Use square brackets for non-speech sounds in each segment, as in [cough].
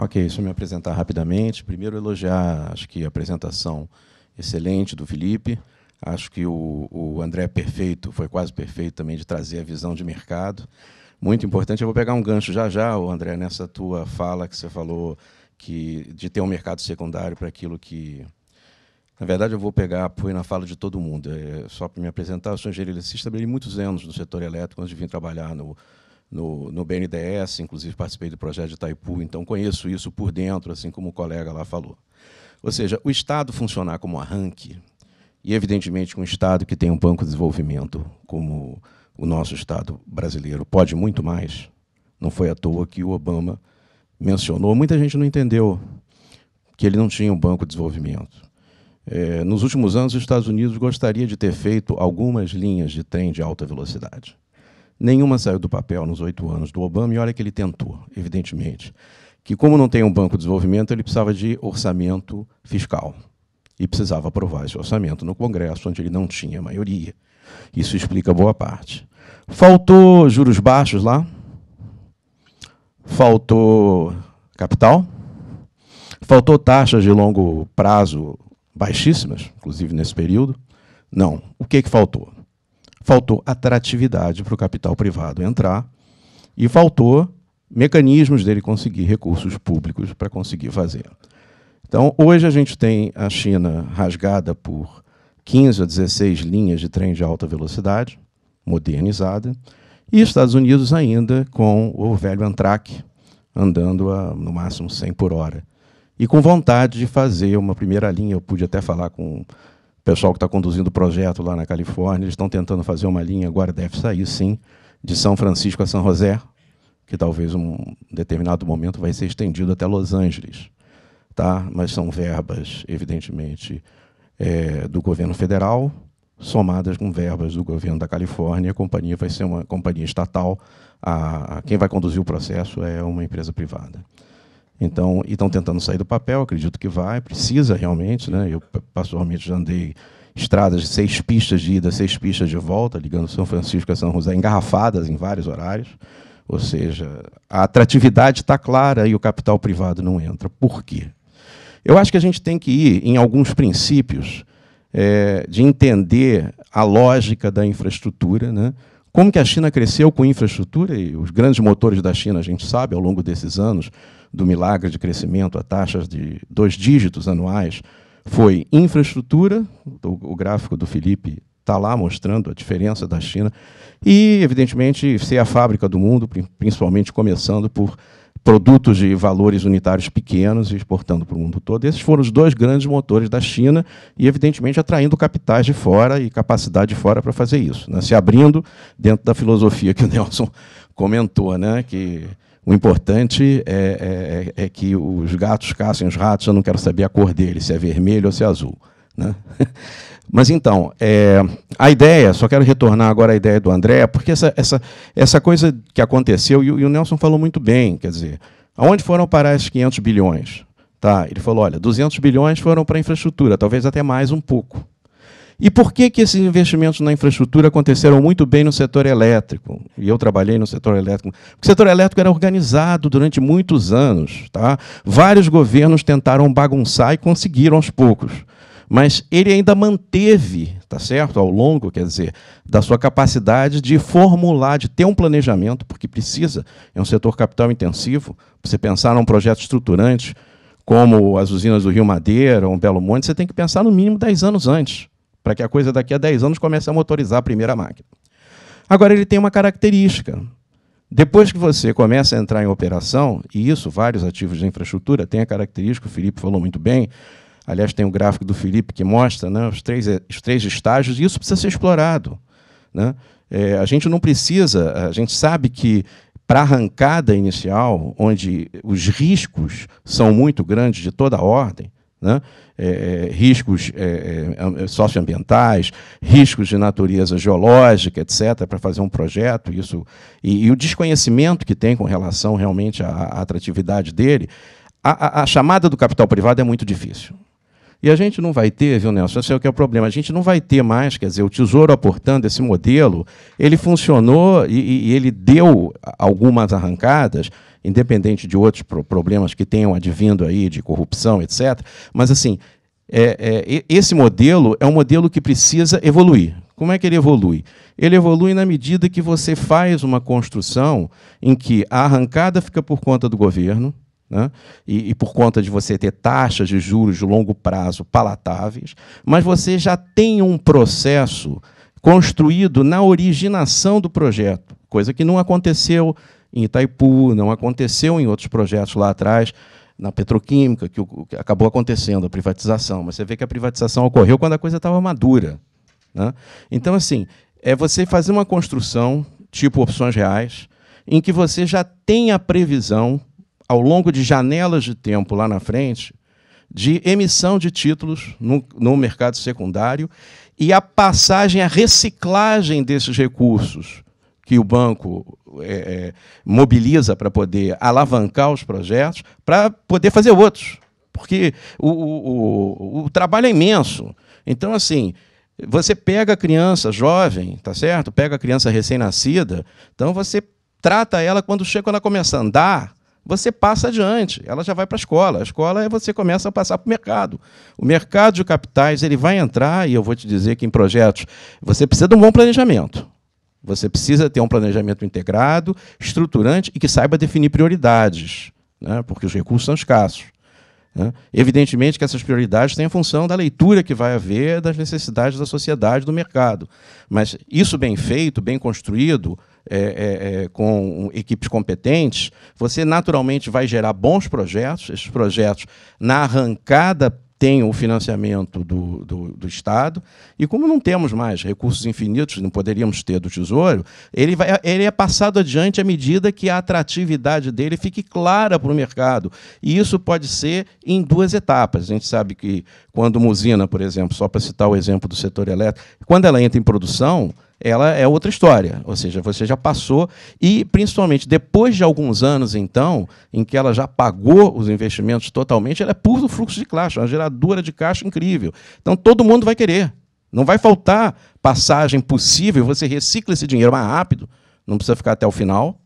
Ok, deixa eu me apresentar rapidamente. Primeiro, elogiar, acho que a apresentação excelente do Felipe. Acho que o, o André é perfeito, foi quase perfeito também de trazer a visão de mercado. Muito importante. Eu vou pegar um gancho já já, André, nessa tua fala que você falou que de ter um mercado secundário para aquilo que. Na verdade, eu vou pegar apoio na fala de todo mundo. É, só para me apresentar, eu sou engenheiro eletricista, trabalhei muitos anos no setor elétrico antes de vir trabalhar no, no, no BNDES, inclusive participei do projeto de Itaipu, então conheço isso por dentro, assim como o colega lá falou. Ou seja, o Estado funcionar como arranque, e evidentemente um Estado que tem um banco de desenvolvimento como o nosso Estado brasileiro pode muito mais. Não foi à toa que o Obama mencionou. Muita gente não entendeu que ele não tinha um banco de desenvolvimento. É, nos últimos anos, os Estados Unidos gostaria de ter feito algumas linhas de trem de alta velocidade. Nenhuma saiu do papel nos oito anos do Obama, e olha que ele tentou, evidentemente. Que, como não tem um banco de desenvolvimento, ele precisava de orçamento fiscal. E precisava aprovar esse orçamento no Congresso, onde ele não tinha maioria. Isso explica boa parte. Faltou juros baixos lá, faltou capital, faltou taxas de longo prazo baixíssimas, inclusive nesse período. Não. O que, que faltou? faltou atratividade para o capital privado entrar e faltou mecanismos dele conseguir recursos públicos para conseguir fazer. Então, hoje a gente tem a China rasgada por 15 a 16 linhas de trem de alta velocidade, modernizada, e Estados Unidos ainda com o velho antrac andando a, no máximo 100 por hora. E com vontade de fazer uma primeira linha, eu pude até falar com pessoal que está conduzindo o projeto lá na Califórnia, eles estão tentando fazer uma linha, agora deve sair sim, de São Francisco a São José, que talvez um determinado momento vai ser estendido até Los Angeles. Tá? Mas são verbas, evidentemente, é, do governo federal, somadas com verbas do governo da Califórnia. A companhia vai ser uma companhia estatal. A, a, quem vai conduzir o processo é uma empresa privada. Então, estão tentando sair do papel, acredito que vai, precisa realmente. Né? Eu, particularmente, já andei estradas de seis pistas de ida, seis pistas de volta, ligando São Francisco a São José, engarrafadas em vários horários. Ou seja, a atratividade está clara e o capital privado não entra. Por quê? Eu acho que a gente tem que ir em alguns princípios é, de entender a lógica da infraestrutura, né? Como que a China cresceu com infraestrutura e os grandes motores da China, a gente sabe, ao longo desses anos, do milagre de crescimento a taxas de dois dígitos anuais, foi infraestrutura, o, gráfico do Felipe está lá mostrando a diferença da China, e, evidentemente, ser a fábrica do mundo, principalmente começando por produtos de valores unitários pequenos e exportando para o mundo todo. Esses foram os dois grandes motores da China e, evidentemente, atraindo capitais de fora e capacidade de fora para fazer isso, né? se abrindo dentro da filosofia que o [laughs] Nelson comentou, né? que o importante é, é, é, é que os gatos caçem os ratos, eu não quero saber a cor deles, se é vermelho ou se é azul. Né? [laughs] Mas então, é, a ideia, só quero retornar agora à ideia do André, porque essa, essa, essa coisa que aconteceu, e o, e o Nelson falou muito bem, quer dizer, aonde foram parar esses 500 bilhões? Tá, ele falou, olha, 200 bilhões foram para a infraestrutura, talvez até mais um pouco. E por que, que esses investimentos na infraestrutura aconteceram muito bem no setor elétrico? E eu trabalhei no setor elétrico. Porque o setor elétrico era organizado durante muitos anos. Tá? Vários governos tentaram bagunçar e conseguiram aos poucos mas ele ainda manteve, tá certo, ao longo, quer dizer, da sua capacidade de formular, de ter um planejamento, porque precisa, é um setor capital intensivo, você pensar num projeto estruturante, como as usinas do Rio Madeira ou um Belo Monte, você tem que pensar no mínimo 10 anos antes, para que a coisa daqui a 10 anos comece a motorizar a primeira máquina. Agora, ele tem uma característica. Depois que você começa a entrar em operação, e isso vários ativos de infraestrutura têm a característica, o Felipe falou muito bem, Aliás, tem o um gráfico do Felipe que mostra né, os, três, eh, os três estágios, e isso precisa ser explorado. Né? É, a gente não precisa, a gente sabe que para a arrancada inicial, onde os riscos são muito grandes de toda a ordem, né? É, é riscos é, é, é, socioambientais, riscos de natureza geológica, etc., para fazer um projeto, isso e, e, o desconhecimento que tem com relação realmente à, à atratividade dele, a, a, a chamada do capital privado é muito difícil. E a gente não vai ter, viu, Nelson? Esse é o que é o problema. A gente não vai ter mais, quer dizer, o Tesouro aportando esse modelo, ele funcionou e, e ele deu algumas arrancadas, independente de outros problemas que tenham advindo aí de corrupção, etc. Mas, assim, é, é, esse modelo é um modelo que precisa evoluir. Como é que ele evolui? Ele evolui na medida que você faz uma construção em que a arrancada fica por conta do governo, né? E, e, por conta de você ter taxas de juros de longo prazo palatáveis, mas você já tem um processo construído na originação do projeto, coisa que não aconteceu em Itaipu, não aconteceu em outros projetos lá atrás, na petroquímica, que, o, que acabou acontecendo a privatização. Mas você vê que a privatização ocorreu quando a coisa estava madura. Né? Então, assim, é você fazer uma construção, tipo opções reais, em que você já tem a previsão ao longo de janelas de tempo lá na frente, de emissão de títulos no, no mercado secundário e a passagem, a reciclagem desses recursos que o banco é, é, mobiliza para poder alavancar os projetos, para poder fazer outros. Porque o, o, o, o trabalho é imenso. Então, assim, você pega a criança jovem, tá certo? Pega a criança recém-nascida, então você trata ela quando chega, quando ela começa a andar, você passa adiante, ela já vai para a escola. A escola é você começa a passar para o mercado. O mercado de capitais ele vai entrar, e eu vou te dizer que em projetos você precisa de um bom planejamento. Você precisa ter um planejamento integrado, estruturante e que saiba definir prioridades, né? porque os recursos são escassos. Né? Evidentemente que essas prioridades têm a função da leitura que vai haver das necessidades da sociedade, do mercado. Mas isso bem feito, bem construído, é, é, é, com equipes competentes, você naturalmente vai gerar bons projetos. Esses projetos, na arrancada, têm o financiamento do, do, do Estado. E como não temos mais recursos infinitos, não poderíamos ter do Tesouro, ele, vai, ele é passado adiante à medida que a atratividade dele fique clara para o mercado. E isso pode ser em duas etapas. A gente sabe que quando Muzina, por exemplo, só para citar o exemplo do setor elétrico, quando ela entra em produção, ela é outra história. Ou seja, você já passou e, principalmente, depois de alguns anos, então, em que ela já pagou os investimentos totalmente, ela é puro fluxo de caixa, uma geradora de caixa incrível. Então, todo mundo vai querer. Não vai faltar passagem possível, você recicla esse dinheiro mais rápido, não precisa ficar até o final.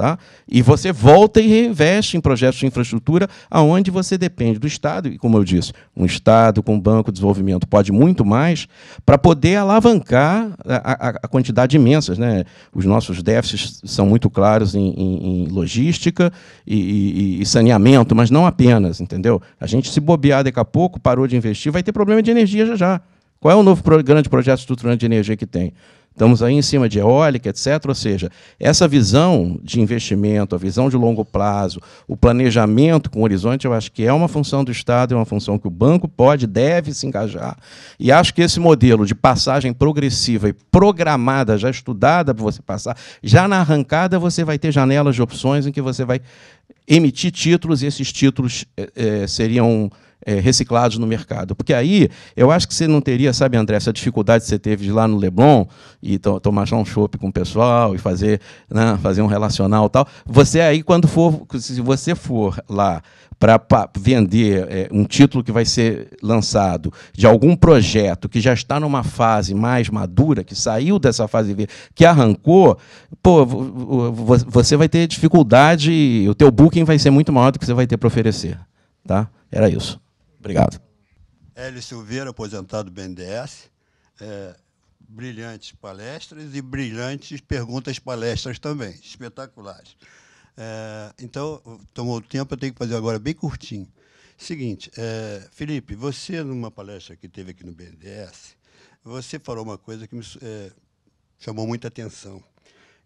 Tá? E você volta e reinveste em projetos de infraestrutura aonde você depende do Estado, e como eu disse, um Estado com um banco de desenvolvimento pode muito mais para poder alavancar a, a, a quantidade imensa. Né? Os nossos déficits são muito claros em, em, em logística e, e, e, saneamento, mas não apenas, entendeu? A gente se bobear daqui a pouco, parou de investir, vai ter problema de energia já já. Qual é o novo pro, grande projeto estruturante de energia que tem? Estamos aí em cima de eólica, etc. Ou seja, essa visão de investimento, a visão de longo prazo, o planejamento com horizonte, eu acho que é uma função do Estado, é uma função que o banco pode, deve se engajar. E acho que esse modelo de passagem progressiva e programada, já estudada para você passar, já na arrancada você vai ter janelas de opções em que você vai emitir títulos e esses títulos eh, eh, seriam é, reciclados no mercado. Porque aí eu acho que você não teria, sabe, André, essa dificuldade que você teve de ir lá no Leblon e to tomar só um chope com o pessoal e fazer, né, fazer um relacional tal. Você aí, quando for, se você for lá para vender é, um título que vai ser lançado de algum projeto que já está numa fase mais madura, que saiu dessa fase que arrancou, pô, você vai ter dificuldade, o teu booking vai ser muito maior do que você vai ter para oferecer, tá? Era isso. Obrigado. Hélio Silveira, aposentado BNDES. É, brilhantes palestras e brilhantes perguntas palestras também, espetaculares. É, então, tomou tempo, eu tenho que fazer agora bem curtinho. Seguinte, é, Felipe, você, numa palestra que teve aqui no BNDES, você falou uma coisa que me é, chamou muita atenção,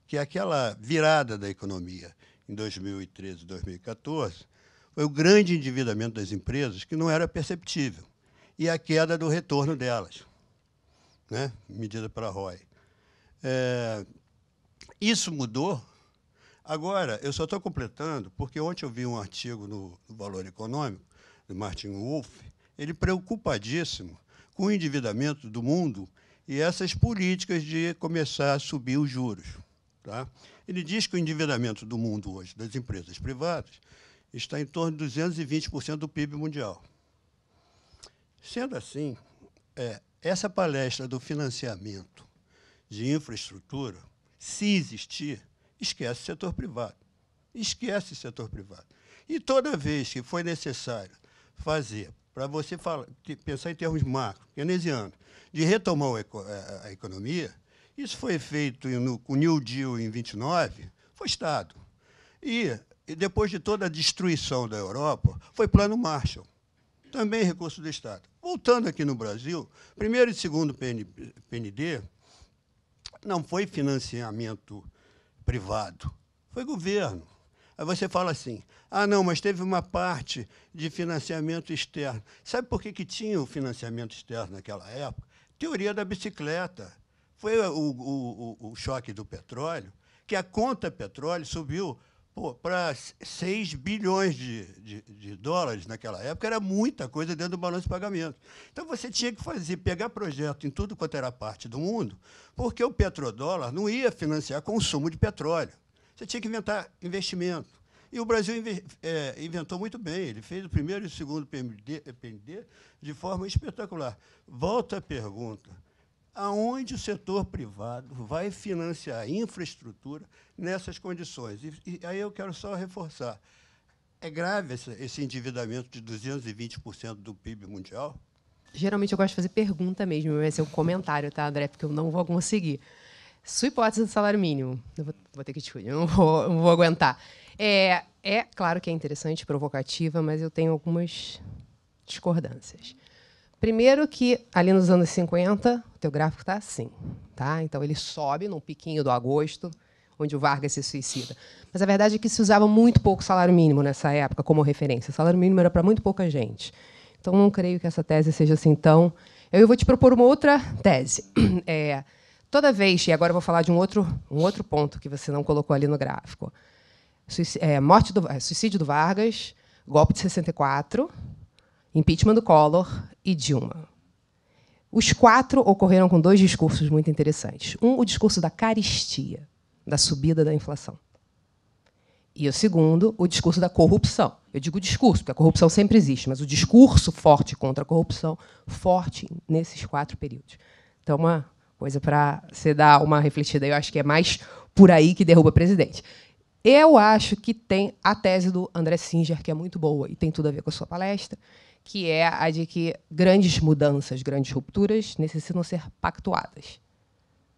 que é aquela virada da economia em 2013, 2014, foi o grande endividamento das empresas que não era perceptível e a queda do retorno delas, né? medida para ROI. É, isso mudou. Agora, eu só estou completando, porque ontem eu vi um artigo no, no Valor Econômico, do Martin Wolf. ele preocupadíssimo com o endividamento do mundo e essas políticas de começar a subir os juros. Tá? Ele diz que o endividamento do mundo hoje das empresas privadas está em torno de 220% do PIB mundial. Sendo assim, é, essa palestra do financiamento de infraestrutura, se existir, esquece o setor privado. Esquece o setor privado. E toda vez que foi necessário fazer, para você falar, pensar em termos macro, keynesiano, de retomar é, a economia, isso foi feito no, com o New Deal em 29, foi Estado. E e depois de toda a destruição da Europa, foi Plano Marshall, também recurso do Estado. Voltando aqui no Brasil, primeiro e segundo PND não foi financiamento privado, foi governo. Aí você fala assim: ah, não, mas teve uma parte de financiamento externo. Sabe por que, que tinha o financiamento externo naquela época? Teoria da bicicleta. Foi o, o, o, o choque do petróleo, que a conta petróleo subiu para 6 bilhões de, de, de, dólares naquela época, era muita coisa dentro do balanço de pagamento. Então você tinha que fazer, pegar projeto em tudo quanto era parte do mundo, porque o petrodólar não ia financiar consumo de petróleo. Você tinha que inventar investimento. E o Brasil é, inventou muito bem. Ele fez o primeiro e o segundo PND, PND de forma espetacular. Volta à pergunta aonde o setor privado vai financiar infraestrutura nessas condições. E, e, aí eu quero só reforçar. É grave esse, esse endividamento de 220% do PIB mundial? Geralmente eu gosto de fazer pergunta mesmo, vai ser um comentário, tá, André? Porque eu não vou conseguir. Sua hipótese do salário mínimo, vou, vou, ter que te não vou, não vou aguentar. É, é claro que é interessante, provocativa, mas eu tenho algumas discordâncias. Primeiro que ali nos anos 50, o teu gráfico está assim, tá? Então ele sobe num piquinho do agosto, onde o Vargas se suicida. Mas a verdade é que se usava muito pouco salário mínimo nessa época como referência. O salário mínimo era para muito pouca gente. Então não creio que essa tese seja assim tão. Eu vou te propor uma outra tese. [clears throat] É, toda vez, e agora eu vou falar de um outro, um outro ponto que você não colocou ali no gráfico. É, morte do, é, suicídio do Vargas, golpe de 64, impeachment do Collor, e Dilma. Os quatro ocorreram com dois discursos muito interessantes. Um, o discurso da caristia, da subida da inflação. E o segundo, o discurso da corrupção. Eu digo discurso, porque a corrupção sempre existe, mas o discurso forte contra a corrupção, forte nesses quatro períodos. Então, uma coisa para você dar uma refletida. Eu acho que é mais por aí que derruba presidente. Eu acho que tem a tese do André Singer, que é muito boa e tem tudo a ver com a sua palestra, que é a de que grandes mudanças, grandes rupturas necessitam ser pactuadas.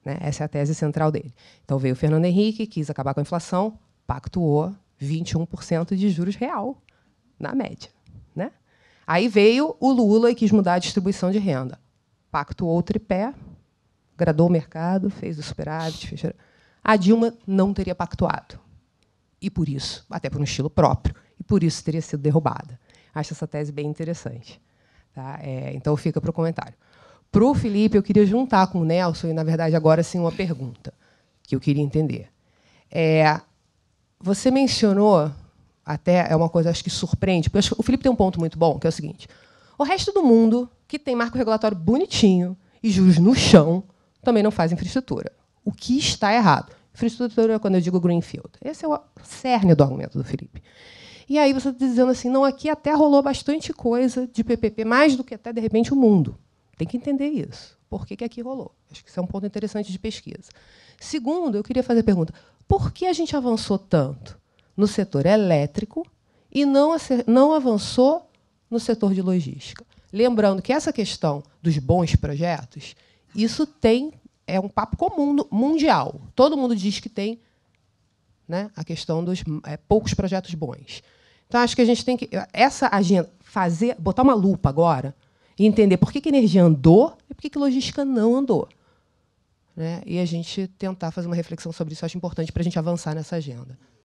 Né? Essa é a tese central dele. Então veio o Fernando Henrique, quis acabar com a inflação, pactuou 21% de juros real na média. Né? Aí veio o Lula e quis mudar a distribuição de renda. Pactuou o tripé, gradou o mercado, fez o superávit. Fechou. A Dilma não teria pactuado. E por isso, até por um estilo próprio, e por isso teria sido derrubada acho essa tese bem interessante. Tá? É, então fica para o comentário. Para o Felipe, eu queria juntar com o Nelson, e na verdade agora sim uma pergunta que eu queria entender. É, você mencionou, até é uma coisa acho que surpreende, porque o Felipe tem um ponto muito bom, que é o seguinte: o resto do mundo, que tem marco regulatório bonitinho e juros no chão, também não faz infraestrutura. O que está errado? Infraestrutura, quando eu digo greenfield. Esse é o cerne do argumento do Felipe. E aí você está dizendo assim, não, aqui até rolou bastante coisa de PPP, mais do que até, de repente, o mundo. Tem que entender isso. Por que, que aqui rolou? Acho que isso é um ponto interessante de pesquisa. Segundo, eu queria fazer a pergunta, por que a gente avançou tanto no setor elétrico e não, não avançou no setor de logística? Lembrando que essa questão dos bons projetos, isso tem é um papo comum mundial. Todo mundo diz que tem né, a questão dos é, poucos projetos bons. Então, acho que a gente tem que. Essa agenda, fazer, botar uma lupa agora e entender por que, que energia andou e por que, que logística não andou. Né? E a gente tentar fazer uma reflexão sobre isso, acho importante para a gente avançar nessa agenda.